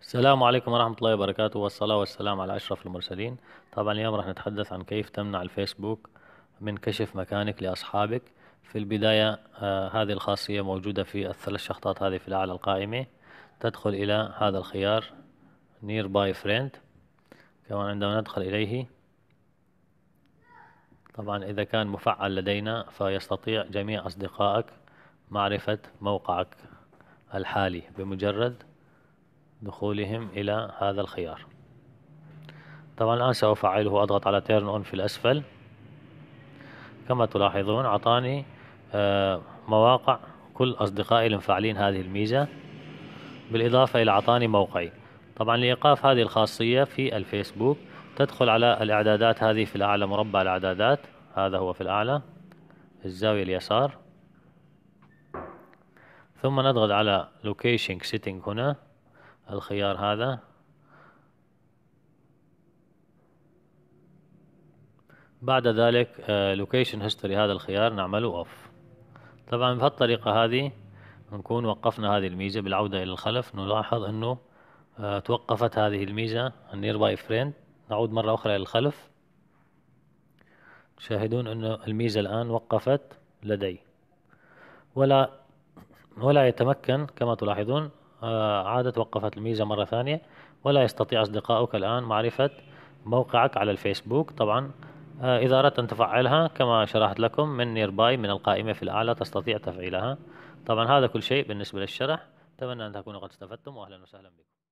السلام عليكم ورحمة الله وبركاته والصلاة والسلام على أشرف المرسلين طبعا اليوم راح نتحدث عن كيف تمنع الفيسبوك من كشف مكانك لأصحابك في البداية آه هذه الخاصية موجودة في الثلاث شخطات هذه في الأعلى القائمة تدخل إلى هذا الخيار نير باي فريند كمان عندما ندخل إليه طبعا إذا كان مفعل لدينا فيستطيع جميع أصدقائك معرفة موقعك الحالي بمجرد دخولهم إلى هذا الخيار طبعا الآن سوف أفعله أضغط على تيرن أون في الأسفل كما تلاحظون أعطاني آه، مواقع كل أصدقائي المفعلين هذه الميزة بالإضافة إلى أعطاني موقعي طبعا لإيقاف هذه الخاصية في الفيسبوك تدخل على الإعدادات هذه في الأعلى مربع الإعدادات هذا هو في الأعلى الزاوية اليسار ثم نضغط على Location Setting هنا الخيار هذا بعد ذلك آه، location history هذا الخيار نعمله off طبعا بهالطريقة هذه نكون وقفنا هذه الميزة بالعودة إلى الخلف نلاحظ أنه آه، توقفت هذه الميزة باي فريند نعود مرة أخرى إلى الخلف تشاهدون أنه الميزة الآن وقفت لدي ولا ولا يتمكن كما تلاحظون آه، عادت وقفت الميزة مرة ثانية ولا يستطيع أصدقائك الآن معرفة موقعك على الفيسبوك طبعا آه، إذا أردت أن تفعلها كما شرحت لكم من نيرباي من القائمة في الأعلى تستطيع تفعيلها طبعا هذا كل شيء بالنسبة للشرح أتمنى أن تكونوا قد استفدتم وأهلا وسهلا بكم